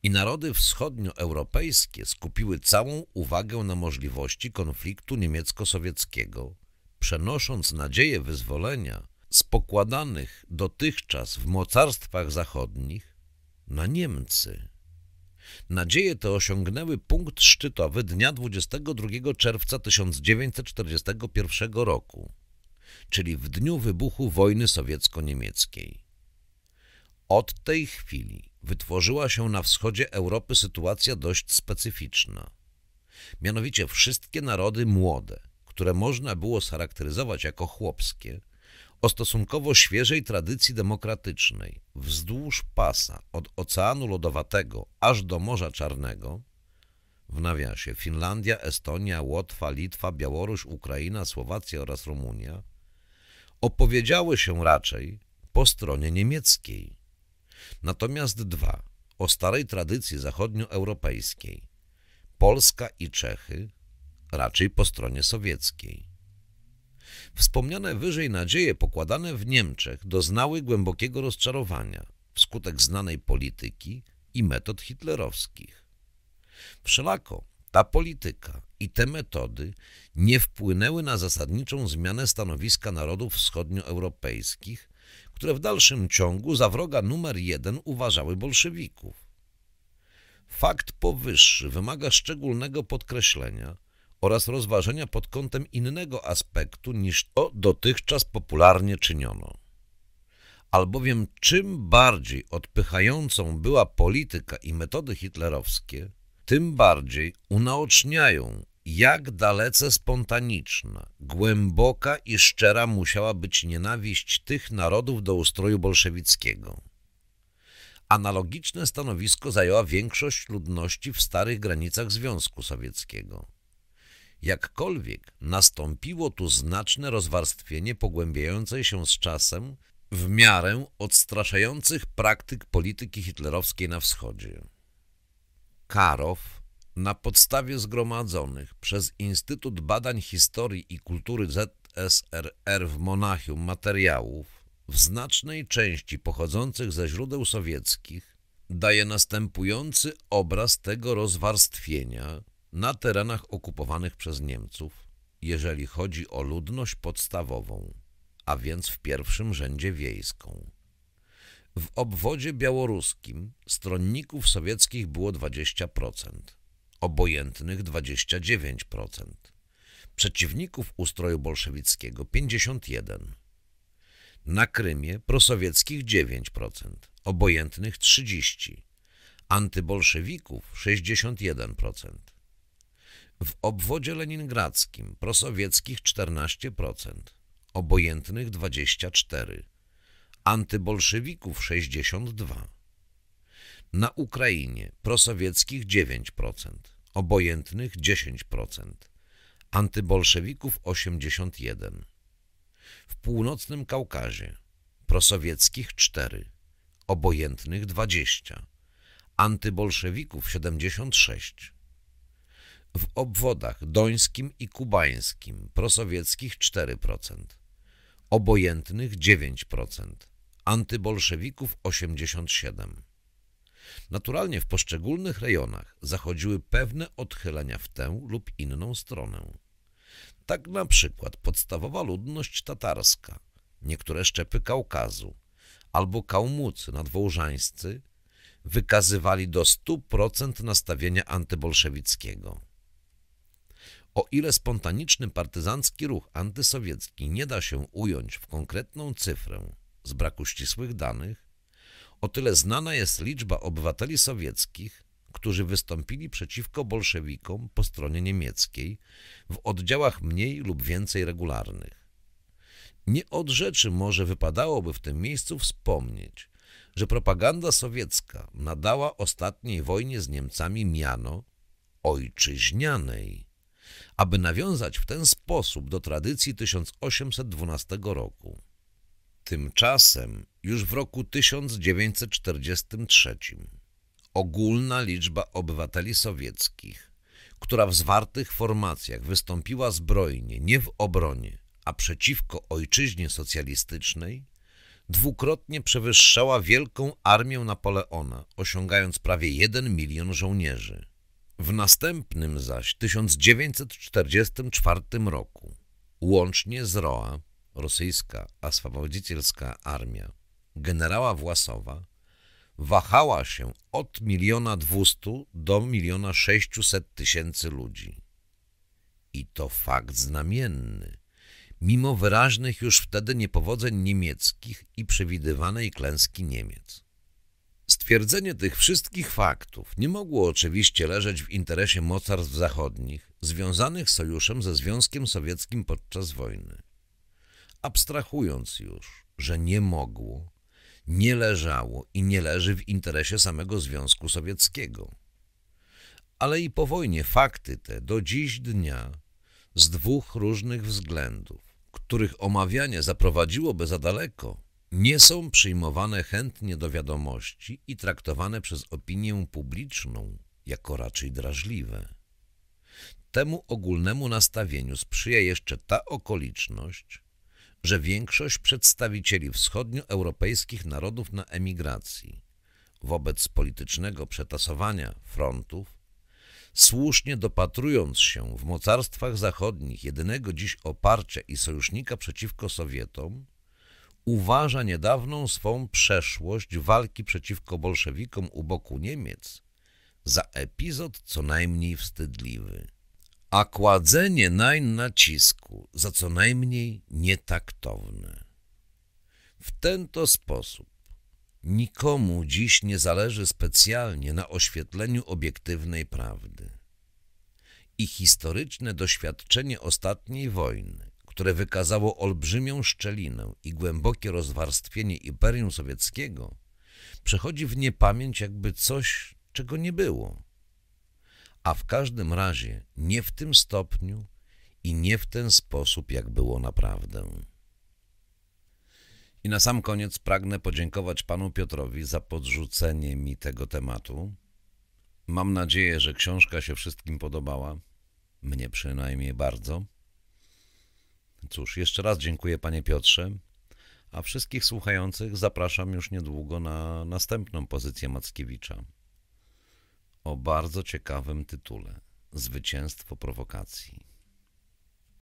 i narody wschodnioeuropejskie skupiły całą uwagę na możliwości konfliktu niemiecko-sowieckiego, przenosząc nadzieję wyzwolenia z pokładanych dotychczas w mocarstwach zachodnich na Niemcy. Nadzieje te osiągnęły punkt szczytowy dnia 22 czerwca 1941 roku, czyli w dniu wybuchu wojny sowiecko-niemieckiej. Od tej chwili wytworzyła się na wschodzie Europy sytuacja dość specyficzna. Mianowicie wszystkie narody młode, które można było scharakteryzować jako chłopskie, o stosunkowo świeżej tradycji demokratycznej wzdłuż pasa od Oceanu Lodowatego aż do Morza Czarnego w nawiasie Finlandia, Estonia, Łotwa, Litwa, Białoruś, Ukraina, Słowacja oraz Rumunia opowiedziały się raczej po stronie niemieckiej. Natomiast dwa o starej tradycji zachodnioeuropejskiej Polska i Czechy raczej po stronie sowieckiej. Wspomniane wyżej nadzieje pokładane w Niemczech doznały głębokiego rozczarowania wskutek znanej polityki i metod hitlerowskich. Wszelako ta polityka i te metody nie wpłynęły na zasadniczą zmianę stanowiska narodów wschodnioeuropejskich, które w dalszym ciągu za wroga numer jeden uważały bolszewików. Fakt powyższy wymaga szczególnego podkreślenia, oraz rozważenia pod kątem innego aspektu niż to dotychczas popularnie czyniono. Albowiem czym bardziej odpychającą była polityka i metody hitlerowskie, tym bardziej unaoczniają, jak dalece spontaniczna, głęboka i szczera musiała być nienawiść tych narodów do ustroju bolszewickiego. Analogiczne stanowisko zajęła większość ludności w starych granicach Związku Sowieckiego. Jakkolwiek nastąpiło tu znaczne rozwarstwienie pogłębiające się z czasem w miarę odstraszających praktyk polityki hitlerowskiej na wschodzie. Karow na podstawie zgromadzonych przez Instytut Badań Historii i Kultury ZSRR w Monachium materiałów w znacznej części pochodzących ze źródeł sowieckich daje następujący obraz tego rozwarstwienia – na terenach okupowanych przez Niemców, jeżeli chodzi o ludność podstawową, a więc w pierwszym rzędzie wiejską. W obwodzie białoruskim stronników sowieckich było 20%, obojętnych 29%, przeciwników ustroju bolszewickiego 51%, na Krymie prosowieckich 9%, obojętnych 30%, antybolszewików 61%. W obwodzie leningradzkim prosowieckich 14%, obojętnych 24%, antybolszewików 62%. Na Ukrainie prosowieckich 9%, obojętnych 10%, antybolszewików 81%. W północnym Kaukazie prosowieckich 4, obojętnych 20, antybolszewików 76, w obwodach dońskim i kubańskim, prosowieckich 4%, obojętnych 9%, antybolszewików 87%. Naturalnie w poszczególnych rejonach zachodziły pewne odchylenia w tę lub inną stronę. Tak na przykład podstawowa ludność tatarska, niektóre szczepy Kaukazu albo Kałmucy nadwołżańscy wykazywali do 100% nastawienia antybolszewickiego. O ile spontaniczny partyzancki ruch antysowiecki nie da się ująć w konkretną cyfrę z braku ścisłych danych, o tyle znana jest liczba obywateli sowieckich, którzy wystąpili przeciwko bolszewikom po stronie niemieckiej w oddziałach mniej lub więcej regularnych. Nie od rzeczy może wypadałoby w tym miejscu wspomnieć, że propaganda sowiecka nadała ostatniej wojnie z Niemcami miano ojczyźnianej aby nawiązać w ten sposób do tradycji 1812 roku. Tymczasem już w roku 1943 ogólna liczba obywateli sowieckich, która w zwartych formacjach wystąpiła zbrojnie, nie w obronie, a przeciwko ojczyźnie socjalistycznej, dwukrotnie przewyższała wielką armię Napoleona, osiągając prawie 1 milion żołnierzy. W następnym zaś 1944 roku łącznie z ROA, rosyjska oswobodzicielska armia, generała Własowa wahała się od miliona dwustu do miliona sześciuset tysięcy ludzi. I to fakt znamienny, mimo wyraźnych już wtedy niepowodzeń niemieckich i przewidywanej klęski Niemiec. Stwierdzenie tych wszystkich faktów nie mogło oczywiście leżeć w interesie mocarstw zachodnich, związanych sojuszem ze Związkiem Sowieckim podczas wojny. Abstrahując już, że nie mogło, nie leżało i nie leży w interesie samego Związku Sowieckiego. Ale i po wojnie fakty te do dziś dnia z dwóch różnych względów, których omawianie zaprowadziłoby za daleko, nie są przyjmowane chętnie do wiadomości i traktowane przez opinię publiczną jako raczej drażliwe. Temu ogólnemu nastawieniu sprzyja jeszcze ta okoliczność, że większość przedstawicieli wschodnioeuropejskich narodów na emigracji wobec politycznego przetasowania frontów, słusznie dopatrując się w mocarstwach zachodnich jedynego dziś oparcia i sojusznika przeciwko Sowietom, uważa niedawną swą przeszłość walki przeciwko bolszewikom u boku Niemiec za epizod co najmniej wstydliwy, a kładzenie nań nacisku za co najmniej nietaktowne. W ten to sposób nikomu dziś nie zależy specjalnie na oświetleniu obiektywnej prawdy. I historyczne doświadczenie ostatniej wojny które wykazało olbrzymią szczelinę i głębokie rozwarstwienie Imperium Sowieckiego, przechodzi w niepamięć jakby coś, czego nie było. A w każdym razie nie w tym stopniu i nie w ten sposób, jak było naprawdę. I na sam koniec pragnę podziękować panu Piotrowi za podrzucenie mi tego tematu. Mam nadzieję, że książka się wszystkim podobała. Mnie przynajmniej bardzo. Cóż, jeszcze raz dziękuję panie Piotrze, a wszystkich słuchających zapraszam już niedługo na następną pozycję Mackiewicza o bardzo ciekawym tytule Zwycięstwo prowokacji.